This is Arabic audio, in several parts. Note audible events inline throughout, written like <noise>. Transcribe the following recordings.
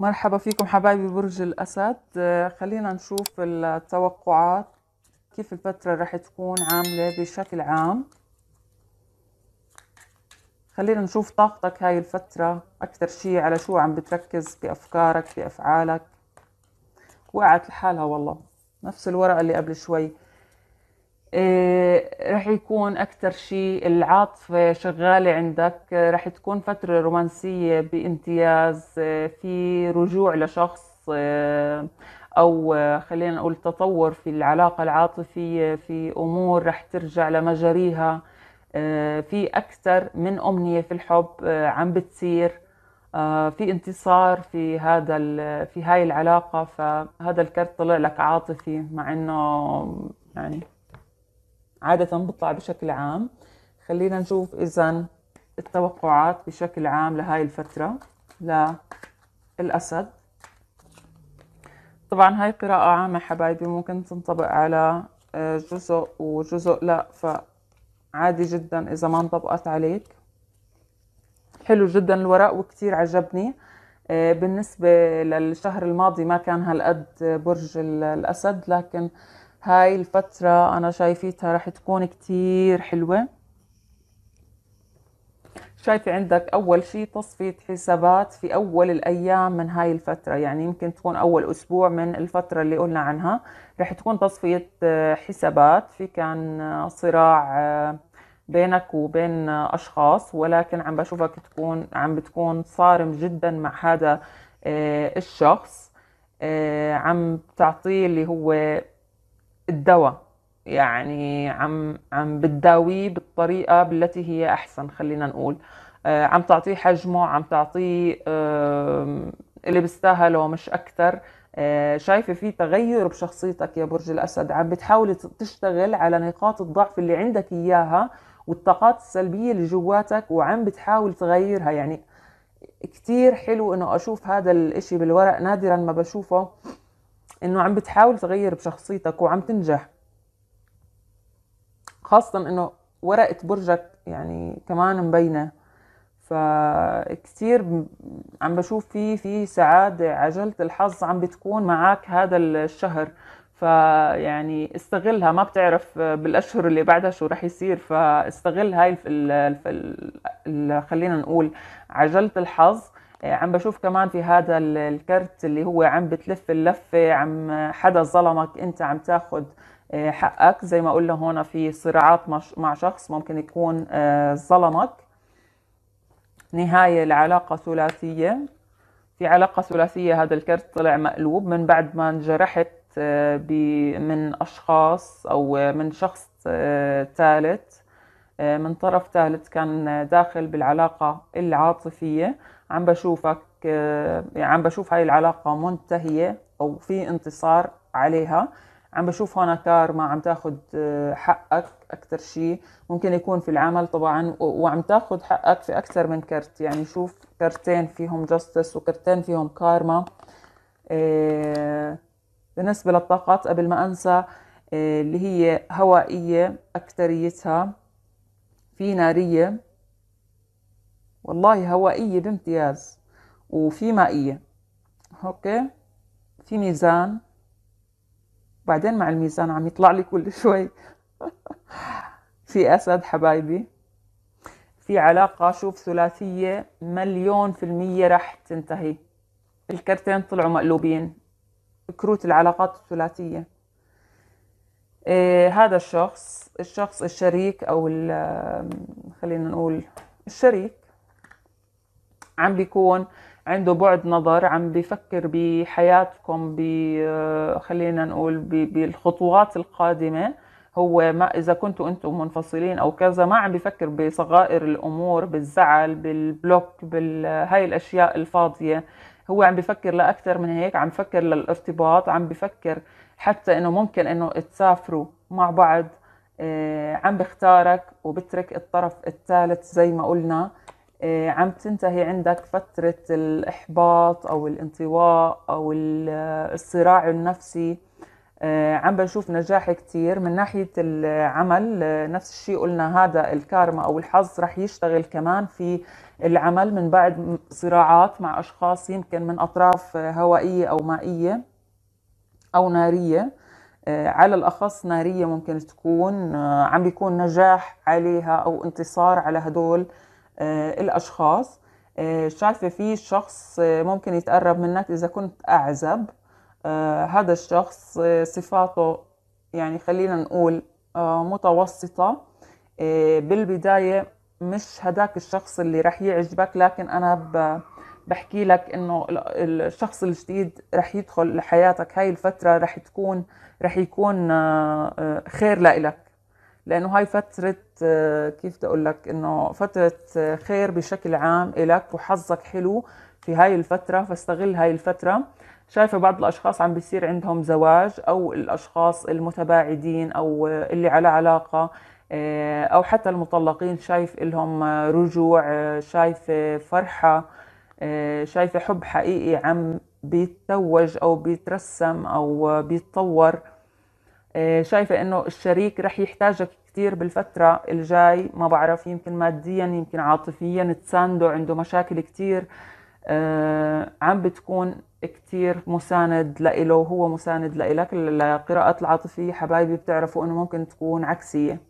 مرحبا فيكم حبايبي برج الأسد آه، خلينا نشوف التوقعات كيف الفترة رح تكون عاملة بشكل عام خلينا نشوف طاقتك هاي الفترة أكثر شيء على شو عم بتركز بأفكارك بأفعالك وقعت لحالها والله نفس الورقة اللي قبل شوي إيه، رح يكون أكثر شيء العاطفة شغالة عندك إيه، رح تكون فترة رومانسية بامتياز إيه، في رجوع لشخص أو خلينا نقول تطور في العلاقة العاطفية في أمور رح ترجع لمجاريها في أكثر من أمنية في الحب عم بتصير في انتصار في هذا في هاي العلاقة فهذا الكرت طلع لك عاطفي مع إنه يعني عادة بطلع بشكل عام خلينا نشوف إذا التوقعات بشكل عام لهاي الفترة للأسد طبعا هاي قراءة عامة حبايبي ممكن تنطبق على آه، جزء وجزء لا فعادي جدا إذا ما انطبقت عليك حلو جدا الورق وكتير عجبني آه، بالنسبة للشهر الماضي ما كان هالقد برج الأسد لكن هاي الفترة أنا شايفيتها رح تكون كتير حلوة شايفة عندك أول شي تصفية حسابات في أول الأيام من هاي الفترة يعني يمكن تكون أول أسبوع من الفترة اللي قلنا عنها رح تكون تصفية آه، حسابات في كان آه، صراع آه، بينك وبين أشخاص ولكن عم بشوفك تكون عم بتكون صارم جدا مع هذا الشخص عم تعطيه اللي هو الدواء يعني عم عم بتداويه بالطريقه بالتي هي احسن خلينا نقول آه، عم تعطيه حجمه عم تعطيه اللي بيستاهله مش اكثر آه، شايفه في تغير بشخصيتك يا برج الاسد عم بتحاولي تشتغل على نقاط الضعف اللي عندك اياها والطاقات السلبيه اللي جواتك وعم بتحاول تغيرها يعني كتير حلو انه اشوف هذا الاشي بالورق نادرا ما بشوفه انه عم بتحاول تغير بشخصيتك وعم تنجح خاصة انه ورقة برجك يعني كمان مبينة فكتير عم بشوف في في سعادة عجلة الحظ عم بتكون معك هذا الشهر فيعني استغلها ما بتعرف بالاشهر اللي بعدها شو رح يصير فاستغل هاي الـ الـ الـ خلينا نقول عجله الحظ عم بشوف كمان في هذا الكرت اللي هو عم بتلف اللفة عم حدا ظلمك انت عم تاخد آه، حقك زي ما قلنا هون في صراعات مع شخص ممكن يكون آه، ظلمك نهاية العلاقة ثلاثية في علاقة ثلاثية هذا الكرت طلع مقلوب من بعد ما انجرحت آه، من أشخاص أو من شخص ثالث من طرف ثالث كان داخل بالعلاقة العاطفية عم بشوفك آه، عم بشوف هاي العلاقة منتهية أو في انتصار عليها عم بشوف هون كارما عم تاخد آه، حقك أكثر شيء ممكن يكون في العمل طبعا وعم تاخد حقك في أكثر من كرت يعني شوف كرتين فيهم جاستس وكرتين فيهم كارما آه، بالنسبة للطاقات قبل ما أنسى اللي هي هوائية أكتريتها في نارية والله هوائية بامتياز وفي مائية اوكي في ميزان بعدين مع الميزان عم يطلع لي كل <laughs> شوي في أسد حبايبي في علاقة شوف ثلاثية مليون في المية راح تنتهي الكرتين طلعوا مقلوبين كروت العلاقات الثلاثية إيه هذا الشخص الشخص الشريك أو خلينا نقول الشريك عم بيكون عنده بعد نظر عم بفكر بحياتكم ب آه، خلينا نقول بالخطوات القادمه هو ما اذا كنتوا انتم منفصلين او كذا ما عم بفكر بصغائر الامور بالزعل بالبلوك بهاي الاشياء الفاضيه هو عم بفكر لاكثر من هيك عم بفكر للارتباط عم بفكر حتى انه ممكن انه تسافروا مع بعض آه، عم بختارك وبترك الطرف الثالث زي ما قلنا إيه، عم تنتهي عندك فترة الإحباط أو الانطواء أو الصراع النفسي إيه، عم بنشوف نجاح كتير من ناحية العمل نفس الشيء قلنا هذا الكارما أو الحظ رح يشتغل كمان في العمل من بعد صراعات مع أشخاص يمكن من أطراف هوائية أو مائية أو نارية إيه، على الأخص نارية ممكن تكون آه، عم بيكون نجاح عليها أو انتصار على هدول آه، الأشخاص آه، شايفة في شخص آه، ممكن يتقرب منك إذا كنت أعزب هذا الشخص صفاته يعني خلينا نقول متوسطة بالبداية مش هداك الشخص اللي رح يعجبك لكن أنا بحكي لك انه الشخص الجديد رح يدخل لحياتك هاي الفترة رح تكون رح يكون خير لإلك لانه هاي فتره آه، كيف بدي اقول لك انه فتره آه، خير بشكل عام إلك وحظك حلو في هاي الفتره فاستغل هاي الفتره شايفه بعض الاشخاص عم بيصير عندهم زواج او الاشخاص المتباعدين او آه، اللي على علاقه او حتى المطلقين شايف لهم رجوع شايفه فرحه شايفه حب حقيقي عم بيتوج او بيترسم او بيتطور شايفه انه الشريك رح يحتاجك كثير بالفترة الجاي ما بعرف يمكن ماديا يمكن عاطفيا تسانده عنده مشاكل كثير آه، عم بتكون كثير مساند لإله وهو مساند لإلك القراءات العاطفية حبايبي بتعرفوا إنه ممكن تكون عكسية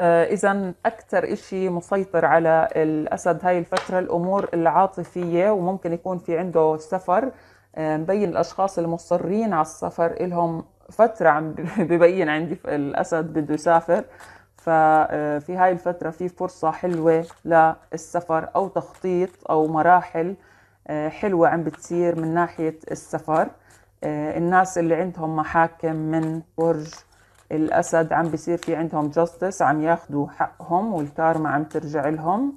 آه، إذا أكثر إشي مسيطر على الأسد هاي الفترة الأمور العاطفية وممكن يكون في عنده سفر آه، مبين الأشخاص المصرين على السفر لهم فترة عم <laughs> ببين عندي الأسد بده يسافر ففي آه، هاي الفترة في فرصة حلوة للسفر أو تخطيط أو مراحل آه، حلوة عم بتصير من ناحية السفر آه، الناس اللي عندهم محاكم من برج الأسد عم بصير في عندهم جاستس عم ياخدوا حقهم والكارما عم ترجع لهم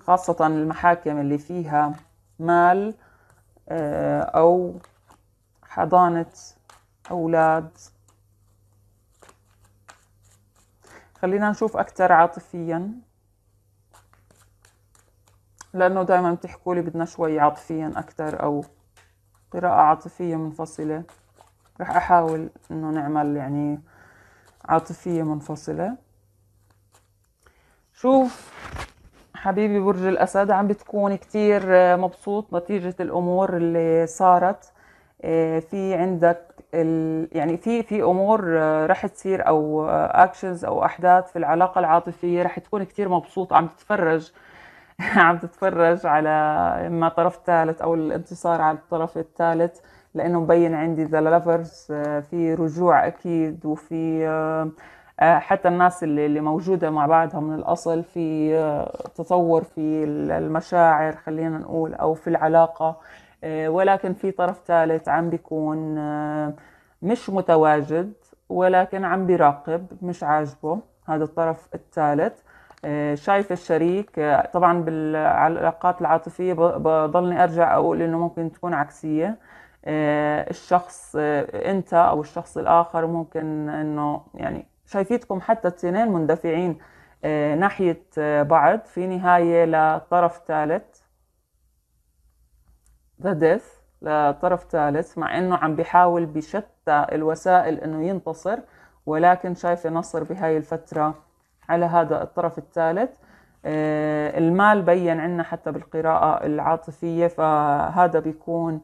خاصة المحاكم اللي فيها مال أو حضانة أولاد خلينا نشوف أكتر عاطفيا لأنه دائما بتحكوا لي بدنا شوي عاطفيا أكتر أو قراءة عاطفية منفصلة رح أحاول إنه نعمل يعني عاطفية منفصلة شوف حبيبي برج الأسد عم بتكون كتير مبسوط نتيجة الأمور اللي صارت آه، في عندك يعني في في امور آه، راح تصير او اكشنز آه، او احداث في العلاقه العاطفيه راح تكون كثير مبسوط عم تتفرج <laughs> عم تتفرج على اما طرف ثالث او الانتصار على الطرف الثالث لانه مبين عندي ذا لافرز في رجوع اكيد وفي حتى الناس اللي, اللي موجودة مع بعضها من الأصل في تطور في المشاعر خلينا نقول أو في العلاقة آه، ولكن في طرف ثالث عم بيكون آه، مش متواجد ولكن عم بيراقب مش عاجبه هذا الطرف الثالث آه، شايف الشريك طبعا بالعلاقات العاطفية بضلني أرجع أقول إنه ممكن تكون عكسية الشخص أنت أو الشخص الآخر ممكن إنه يعني شايفيتكم حتى التنين مندفعين ناحية بعض في نهاية لطرف ثالث ذا ديث لطرف ثالث مع انه عم بيحاول بشتى الوسائل انه ينتصر ولكن شايفه نصر بهاي الفتره على هذا الطرف الثالث آه، المال بين عنا حتى بالقراءة العاطفية فهذا بيكون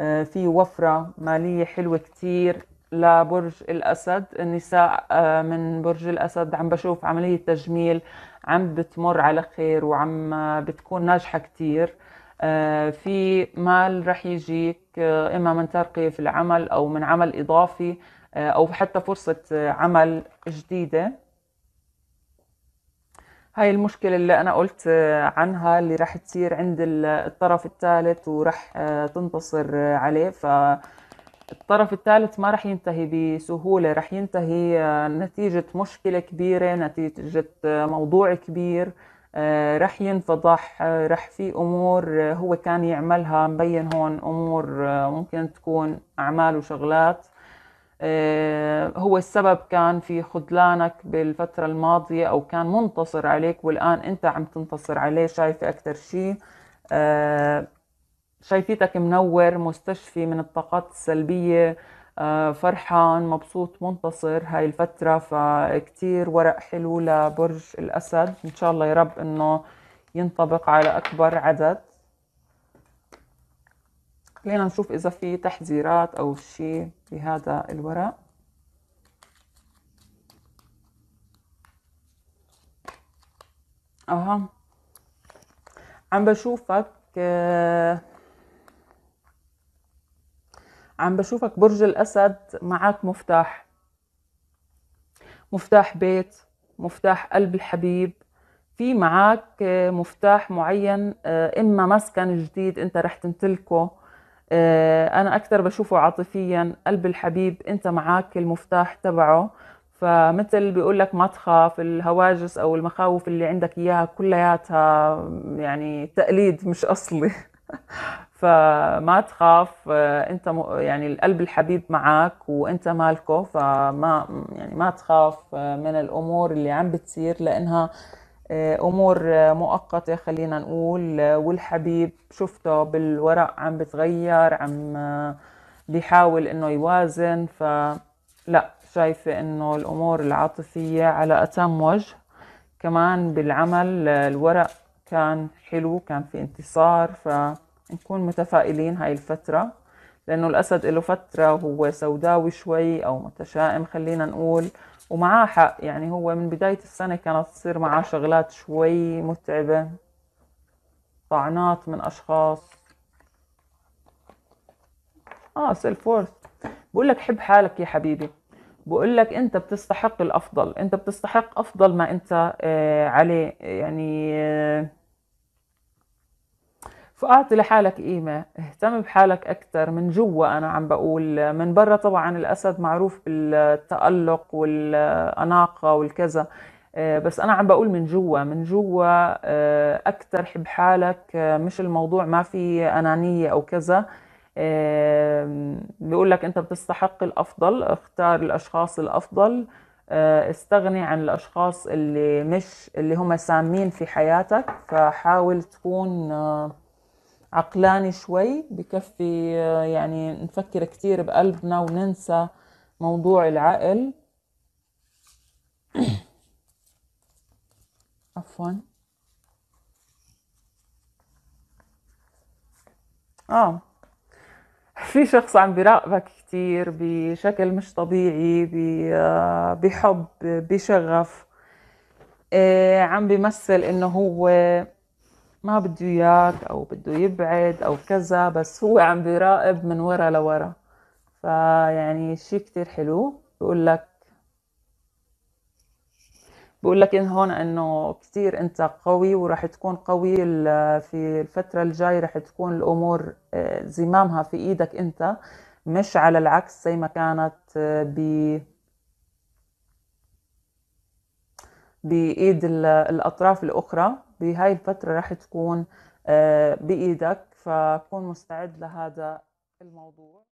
آه، في وفرة مالية حلوة كتير لبرج الأسد النساء آه، من برج الأسد عم بشوف عملية تجميل عم بتمر على خير وعم بتكون ناجحة كتير آه، في مال رح يجيك آه، إما من ترقية في العمل أو من عمل إضافي آه، أو حتى فرصة عمل جديدة هاي المشكلة اللي أنا قلت عنها اللي رح تصير عند الطرف الثالث ورح تنتصر عليه ف الطرف الثالث ما رح ينتهي بسهولة رح ينتهي نتيجة مشكلة كبيرة نتيجة موضوع كبير آه، رح ينفضح آه، رح في امور آه، هو كان يعملها مبين هون امور ممكن تكون اعمال وشغلات هو السبب كان في خذلانك بالفترة الماضية أو كان منتصر عليك والآن أنت عم تنتصر عليه شايفة أكثر شيء شايفيتك منور مستشفي من الطاقات السلبية آه، فرحان مبسوط منتصر هاي الفترة فكتير ورق حلو لبرج الأسد إن شاء الله يا رب إنه ينطبق على أكبر عدد خلينا نشوف إذا في تحذيرات أو شيء بهذا الورق أها عم بشوفك آه، عم بشوفك برج الأسد معك مفتاح مفتاح بيت مفتاح قلب الحبيب في معك آه، مفتاح معين إما آه، مسكن جديد أنت رح تمتلكه آه، أنا أكثر بشوفه عاطفيا قلب الحبيب أنت معك المفتاح تبعه فمثل بيقول لك ما تخاف الهواجس او المخاوف اللي عندك اياها كلياتها يعني تقليد مش اصلي <laughs> فما تخاف آه، انت يعني القلب الحبيب معك وانت مالكه فما يعني ما تخاف آه، من الامور اللي عم بتصير لانها آه، امور مؤقته خلينا نقول والحبيب شفته بالورق عم بتغير عم بيحاول انه يوازن فلا شايفه انه الامور العاطفيه على اتم وجه كمان بالعمل الورق كان حلو كان في انتصار ف نكون متفائلين هاي الفترة لأنه الأسد له فترة وهو سوداوي شوي أو متشائم خلينا نقول ومعاه حق يعني هو من بداية السنة كانت تصير معاه شغلات شوي متعبة طعنات من أشخاص اه سيلف وورث بقول لك حب حالك يا حبيبي بقول لك انت بتستحق الافضل انت بتستحق افضل ما انت آه عليه يعني آه فاعطي لحالك قيمه اهتم بحالك اكثر من جوا انا عم بقول من برا طبعا الاسد معروف بالتالق والاناقه والكذا آه، بس انا عم بقول من جوا من جوا آه، اكثر حب حالك آه، مش الموضوع ما في انانيه او كذا بيقول لك انت بتستحق الافضل اختار الاشخاص الافضل استغني عن الاشخاص اللي مش اللي هم سامين في حياتك فحاول تكون عقلاني شوي بكفي آه، يعني نفكر كتير بقلبنا وننسى موضوع العقل <coughs> عفوا اه في شخص عم بيراقبك كتير بشكل مش طبيعي آه، بحب بشغف آه، عم بيمثل انه هو ما بده اياك او بده يبعد او كذا بس هو عم بيراقب من ورا لورا فيعني شيء كتير حلو بقول لك بقول لك إن هون انه كتير انت قوي وراح تكون قوي في الفترة الجاي راح تكون الامور آه، زمامها في ايدك انت مش على العكس زي ما كانت آه، ب بإيد الأطراف الأخرى بهاي الفترة رح تكون آه، بإيدك فكون مستعد لهذا الموضوع